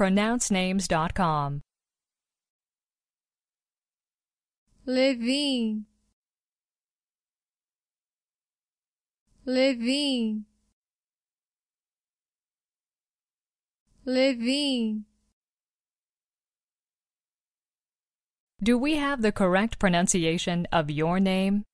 pronouncenames.com. Levin Levin Levin Do we have the correct pronunciation of your name?